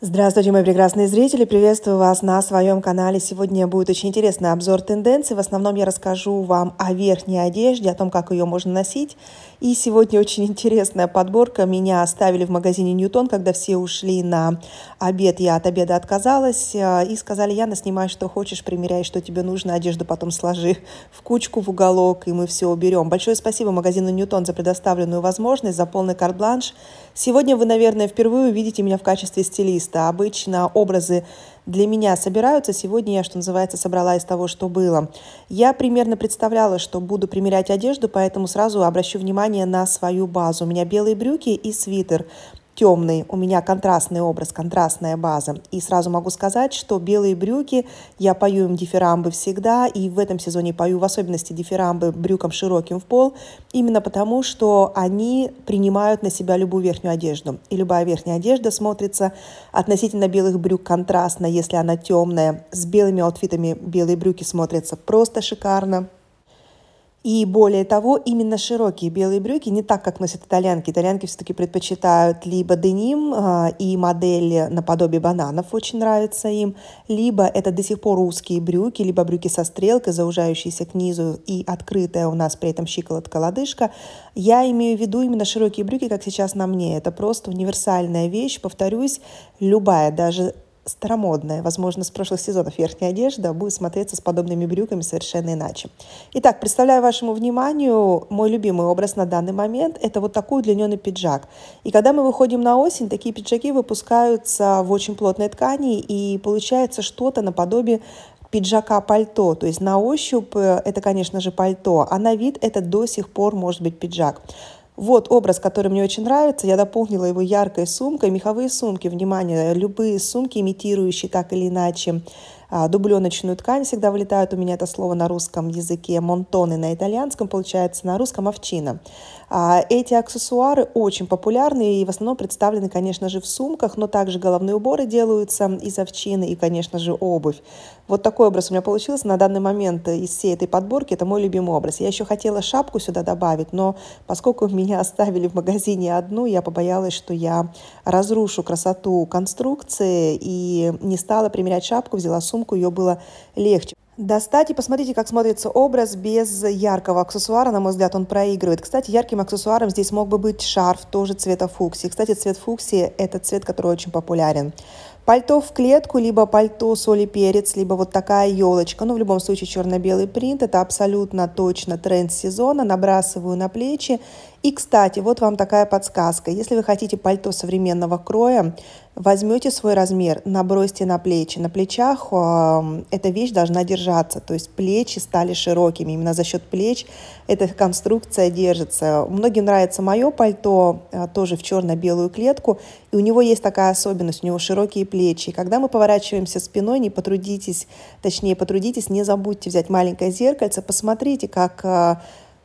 Здравствуйте, мои прекрасные зрители! Приветствую вас на своем канале. Сегодня будет очень интересный обзор тенденций. В основном я расскажу вам о верхней одежде, о том, как ее можно носить. И сегодня очень интересная подборка. Меня оставили в магазине Ньютон, когда все ушли на обед. Я от обеда отказалась э, и сказали, Яна, снимай, что хочешь, примеряй, что тебе нужно. Одежду потом сложи в кучку, в уголок, и мы все уберем. Большое спасибо магазину Ньютон за предоставленную возможность, за полный карт-бланш. Сегодня вы, наверное, впервые увидите меня в качестве стилиста артиста. Обычно образы для меня собираются. Сегодня я, что называется, собрала из того, что было. Я примерно представляла, что буду примерять одежду, поэтому сразу обращу внимание на свою базу. У меня белые брюки и свитер темный, у меня контрастный образ, контрастная база. И сразу могу сказать, что белые брюки, я пою им дифирамбы всегда, и в этом сезоне пою в особенности дифирамбы брюкам широким в пол, именно потому, что они принимают на себя любую верхнюю одежду. И любая верхняя одежда смотрится относительно белых брюк контрастно, если она темная. С белыми аутфитами белые брюки смотрятся просто шикарно. И более того, именно широкие белые брюки, не так, как носят итальянки. Итальянки все-таки предпочитают либо деним а, и модели наподобие бананов, очень нравится им, либо это до сих пор узкие брюки, либо брюки со стрелкой, заужающиеся к низу и открытая у нас при этом щиколотка-лодыжка. Я имею в виду именно широкие брюки, как сейчас на мне. Это просто универсальная вещь, повторюсь, любая, даже старомодная, возможно, с прошлых сезонов верхняя одежда будет смотреться с подобными брюками совершенно иначе. Итак, представляю вашему вниманию мой любимый образ на данный момент. Это вот такой удлиненный пиджак. И когда мы выходим на осень, такие пиджаки выпускаются в очень плотной ткани, и получается что-то наподобие пиджака-пальто, то есть на ощупь э, это, конечно же, пальто, а на вид это до сих пор может быть пиджак. Вот образ, который мне очень нравится. Я дополнила его яркой сумкой. Меховые сумки, внимание, любые сумки, имитирующие так или иначе а, дубленочную ткань всегда вылетают у меня это слово на русском языке, монтоны на итальянском, получается на русском овчина. А, эти аксессуары очень популярны и в основном представлены, конечно же, в сумках, но также головные уборы делаются из овчины и, конечно же, обувь. Вот такой образ у меня получился на данный момент из всей этой подборки. Это мой любимый образ. Я еще хотела шапку сюда добавить, но поскольку меня оставили в магазине одну, я побоялась, что я разрушу красоту конструкции и не стала примерять шапку, взяла сумку сумку ее было легче достать. И посмотрите, как смотрится образ без яркого аксессуара. На мой взгляд, он проигрывает. Кстати, ярким аксессуаром здесь мог бы быть шарф, тоже цвета фуксии. Кстати, цвет фуксии – это цвет, который очень популярен. Пальто в клетку, либо пальто соли перец, либо вот такая елочка. Ну, в любом случае, черно-белый принт. Это абсолютно точно тренд сезона. Набрасываю на плечи. И, кстати, вот вам такая подсказка. Если вы хотите пальто современного кроя, Возьмете свой размер, набросьте на плечи. На плечах э, эта вещь должна держаться, то есть плечи стали широкими. Именно за счет плеч эта конструкция держится. Многим нравится мое пальто, э, тоже в черно-белую клетку, и у него есть такая особенность, у него широкие плечи. когда мы поворачиваемся спиной, не потрудитесь, точнее потрудитесь, не забудьте взять маленькое зеркальце, посмотрите, как... Э,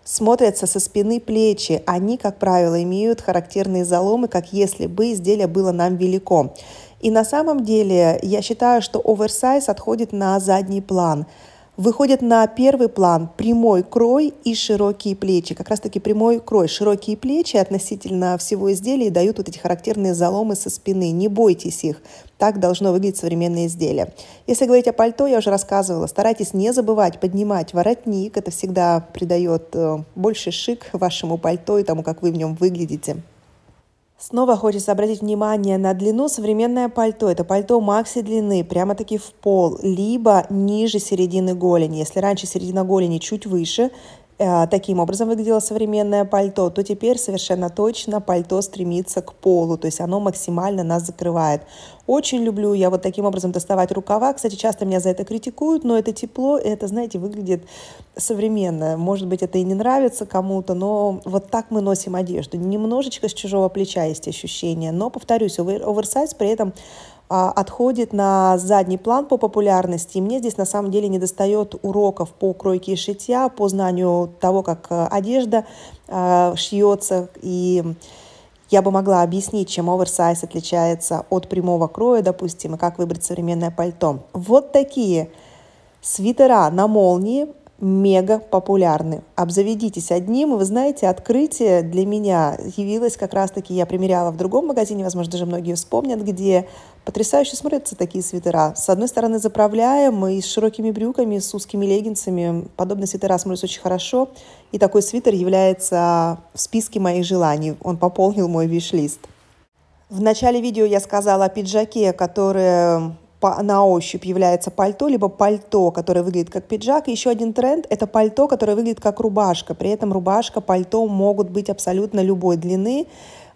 смотрятся со спины плечи. Они, как правило, имеют характерные заломы, как если бы изделие было нам велико. И на самом деле я считаю, что оверсайз отходит на задний план – выходят на первый план прямой крой и широкие плечи. Как раз-таки прямой крой, широкие плечи относительно всего изделия дают вот эти характерные заломы со спины. Не бойтесь их. Так должно выглядеть современное изделие. Если говорить о пальто, я уже рассказывала, старайтесь не забывать поднимать воротник. Это всегда придает э, больше шик вашему пальто и тому, как вы в нем выглядите. Снова хочется обратить внимание на длину современное пальто. Это пальто макси длины, прямо-таки в пол, либо ниже середины голени. Если раньше середина голени чуть выше, Э, таким образом выглядело современное пальто, то теперь совершенно точно пальто стремится к полу, то есть оно максимально нас закрывает. Очень люблю я вот таким образом доставать рукава. Кстати, часто меня за это критикуют, но это тепло, это, знаете, выглядит современно. Может быть, это и не нравится кому-то, но вот так мы носим одежду. Немножечко с чужого плеча есть ощущение, но, повторюсь, овер оверсайз при этом а, отходит на задний план по популярности. И мне здесь на самом деле не достает уроков по кройке и шитья, по знанию того, как э, одежда э, шьется. И я бы могла объяснить, чем оверсайз отличается от прямого кроя, допустим, и как выбрать современное пальто. Вот такие свитера на молнии мега популярны. Обзаведитесь одним. И вы знаете, открытие для меня явилось как раз-таки, я примеряла в другом магазине, возможно, даже многие вспомнят, где потрясающе смотрятся такие свитера. С одной стороны, заправляем и с широкими брюками, с узкими леггинсами. Подобные свитера смотрятся очень хорошо. И такой свитер является в списке моих желаний. Он пополнил мой виш-лист. В начале видео я сказала о пиджаке, который по, на ощупь является пальто, либо пальто, которое выглядит как пиджак. И еще один тренд – это пальто, которое выглядит как рубашка. При этом рубашка, пальто могут быть абсолютно любой длины.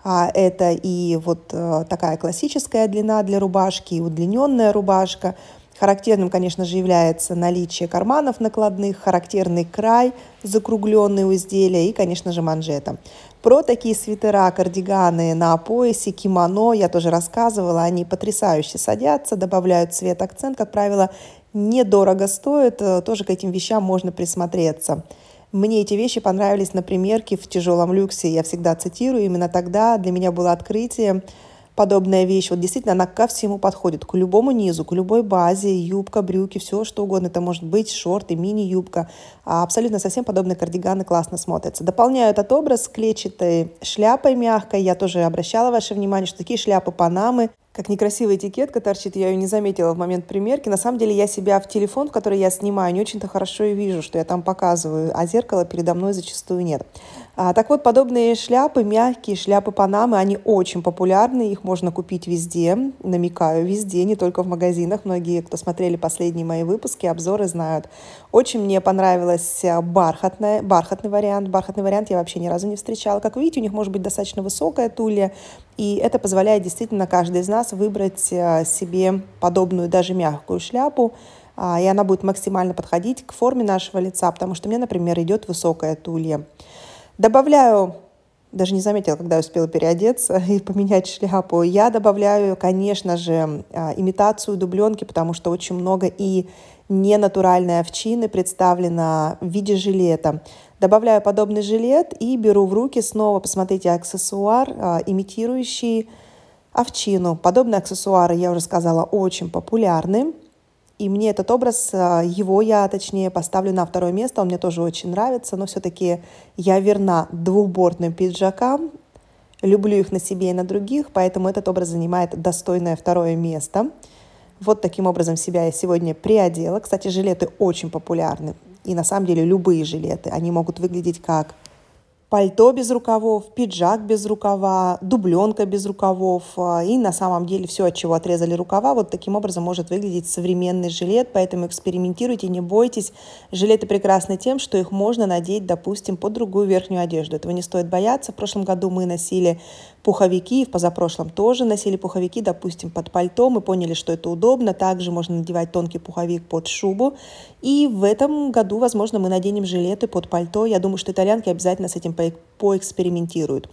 А это и вот э, такая классическая длина для рубашки, и удлиненная рубашка – Характерным, конечно же, является наличие карманов накладных, характерный край, закругленные у изделия и, конечно же, манжета. Про такие свитера, кардиганы на поясе, кимоно я тоже рассказывала. Они потрясающе садятся, добавляют цвет, акцент, как правило, недорого стоят. Э, тоже к этим вещам можно присмотреться. Мне эти вещи понравились на примерке в тяжелом люксе. Я всегда цитирую, именно тогда для меня было открытие, подобная вещь. Вот действительно, она ко всему подходит, к любому низу, к любой базе, юбка, брюки, все что угодно. Это может быть шорты, мини-юбка. А абсолютно совсем подобные кардиганы классно смотрятся. Дополняю этот образ клетчатой шляпой мягкой. Я тоже обращала ваше внимание, что такие шляпы Панамы как некрасивая этикетка торчит, я ее не заметила в момент примерки. На самом деле я себя в телефон, в который я снимаю, не очень-то хорошо и вижу, что я там показываю, а зеркала передо мной зачастую нет. А, так вот, подобные шляпы, мягкие шляпы Панамы, они очень популярны, их можно купить везде, намекаю, везде, не только в магазинах. Многие, кто смотрели последние мои выпуски, обзоры знают. Очень мне понравилась э, бархатная, бархатный вариант. Бархатный вариант я вообще ни разу не встречала. Как видите, у них может быть достаточно высокая тулья, и это позволяет действительно каждый из нас выбрать э, себе подобную, даже мягкую шляпу, а, и она будет максимально подходить к форме нашего лица, потому что мне, например, идет высокая тулья. Добавляю, даже не заметила, когда успела переодеться и поменять шляпу, я добавляю, конечно же, а, имитацию дубленки, потому что очень много и ненатуральной овчины представлена в виде жилета. Добавляю подобный жилет и беру в руки снова, посмотрите, аксессуар, а, имитирующий овчину. Подобные аксессуары, я уже сказала, очень популярны. И мне этот образ, э, его я, точнее, поставлю на второе место, он мне тоже очень нравится, но все-таки я верна двухбортным пиджакам, люблю их на себе и на других, поэтому этот образ занимает достойное второе место. Вот таким образом себя я сегодня приодела. Кстати, жилеты очень популярны. И на самом деле любые жилеты, они могут выглядеть как пальто без рукавов, пиджак без рукава, дубленка без рукавов. А, и на самом деле все, от чего отрезали рукава, вот таким образом может выглядеть современный жилет. Поэтому экспериментируйте, не бойтесь. Жилеты прекрасны тем, что их можно надеть, допустим, под другую верхнюю одежду. Этого не стоит бояться. В прошлом году мы носили пуховики, в позапрошлом тоже носили пуховики, допустим, под пальто, мы поняли, что это удобно, также можно надевать тонкий пуховик под шубу, и в этом году, возможно, мы наденем жилеты под пальто, я думаю, что итальянки обязательно с этим поэкспериментируют.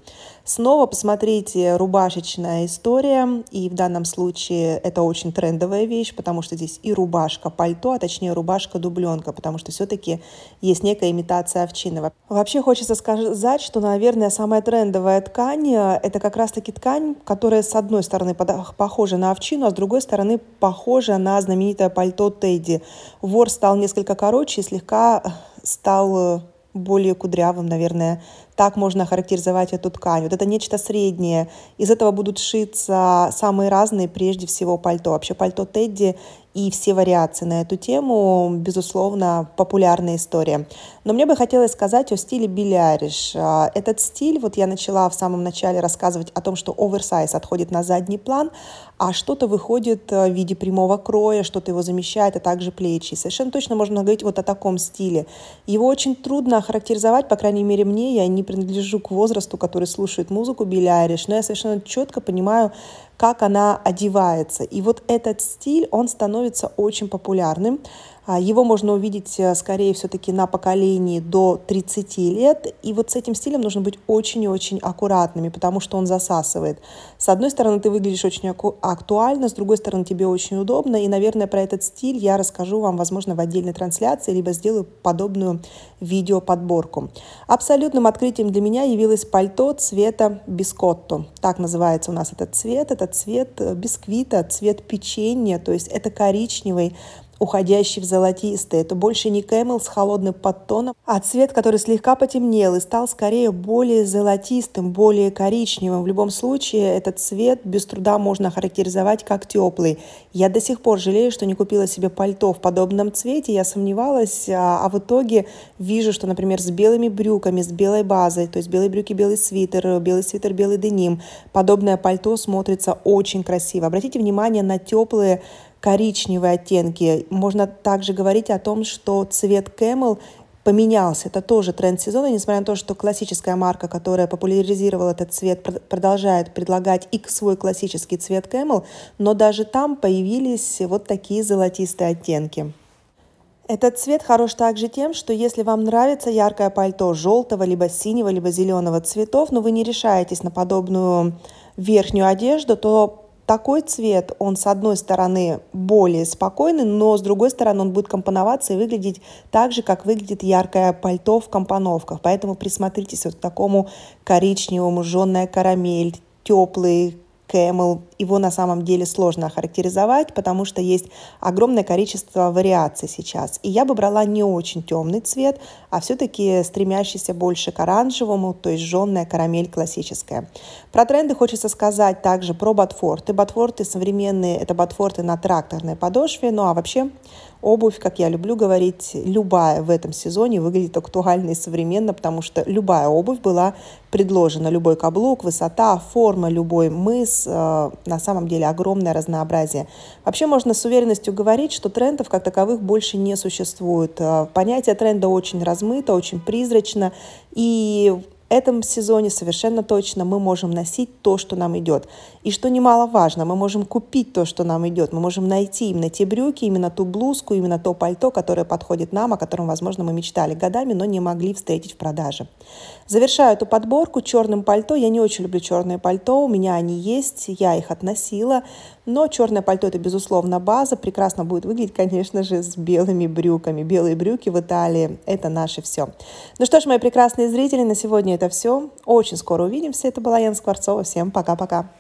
Снова посмотрите рубашечная история, и в данном случае это очень трендовая вещь, потому что здесь и рубашка пальто, а точнее рубашка-дубленка, потому что все-таки есть некая имитация овчины. Вообще хочется сказать, что, наверное, самая трендовая ткань э, – это как раз-таки ткань, которая с одной стороны похожа на овчину, а с другой стороны похожа на знаменитое пальто Тедди. Вор стал несколько короче и слегка стал э, более кудрявым, наверное, так можно характеризовать эту ткань. Вот это нечто среднее. Из этого будут шиться самые разные, прежде всего, пальто. Вообще пальто Тедди и все вариации на эту тему, безусловно, популярная история. Но мне бы хотелось сказать о стиле Билли Ариш. А, этот стиль, вот я начала в самом начале рассказывать о том, что оверсайз отходит на задний план, а что-то выходит э, в виде прямого кроя, что-то его замещает, а также плечи. Совершенно точно можно говорить вот о таком стиле. Его очень трудно охарактеризовать, по крайней мере мне, я не принадлежу к возрасту, который слушает музыку Билли Ариш, но я совершенно четко понимаю, как она одевается. И вот этот стиль, он становится очень популярным. А, его можно увидеть э, скорее все-таки на поколении до 30 лет. И вот с этим стилем нужно быть очень и очень аккуратными, потому что он засасывает. С одной стороны, ты выглядишь очень актуально, с другой стороны, тебе очень удобно. И, наверное, про этот стиль я расскажу вам, возможно, в отдельной трансляции, либо сделаю подобную видеоподборку. Абсолютным открытием для меня явилось пальто цвета бискотто. Так называется у нас этот цвет. Это цвет э, бисквита, цвет печенья, то есть это коричневый уходящий в золотистый. Это больше не кэмел с холодным подтоном, а цвет, который слегка потемнел и стал скорее более золотистым, более коричневым. В любом случае, этот цвет без труда можно характеризовать как теплый. Я до сих пор жалею, что не купила себе пальто в подобном цвете. Я сомневалась, а, а в итоге вижу, что, например, с белыми брюками, с белой базой, то есть белые брюки, белый свитер, белый свитер, белый деним, подобное пальто смотрится очень красиво. Обратите внимание на теплые коричневые оттенки. Можно также говорить о том, что цвет Camel поменялся. Это тоже тренд сезона, несмотря на то, что классическая марка, которая популяризировала этот цвет, продолжает предлагать и свой классический цвет Camel, но даже там появились вот такие золотистые оттенки. Этот цвет хорош также тем, что если вам нравится яркое пальто желтого, либо синего, либо зеленого цветов, но вы не решаетесь на подобную верхнюю одежду, то такой цвет, он с одной стороны более спокойный, но с другой стороны он будет компоноваться и выглядеть так же, как выглядит яркое пальто в компоновках. Поэтому присмотритесь вот к такому коричневому, жженая карамель, теплый camel. Его на самом деле сложно охарактеризовать, потому что есть огромное количество вариаций сейчас. И я бы брала не очень темный цвет, а все-таки стремящийся больше к оранжевому, то есть жженная карамель классическая. Про тренды хочется сказать также про ботфорты. Ботфорты современные, это ботфорты на тракторной подошве, ну а вообще обувь, как я люблю говорить, любая в этом сезоне выглядит актуально и современно, потому что любая обувь была предложено. Любой каблук, высота, форма, любой мыс. Э, на самом деле огромное разнообразие. Вообще можно с уверенностью говорить, что трендов как таковых больше не существует. Э, понятие тренда очень размыто, очень призрачно. И этом сезоне совершенно точно мы можем носить то, что нам идет. И что немаловажно, мы можем купить то, что нам идет. Мы можем найти именно те брюки, именно ту блузку, именно то пальто, которое подходит нам, о котором, возможно, мы мечтали годами, но не могли встретить в продаже. Завершаю эту подборку черным пальто. Я не очень люблю черное пальто, у меня они есть, я их относила. Но черное пальто – это, безусловно, база. Прекрасно будет выглядеть, конечно же, с белыми брюками. Белые брюки в Италии – это наше все. Ну что ж, мои прекрасные зрители, на сегодня это все. Очень скоро увидимся. Это была Яна Скворцова. Всем пока-пока.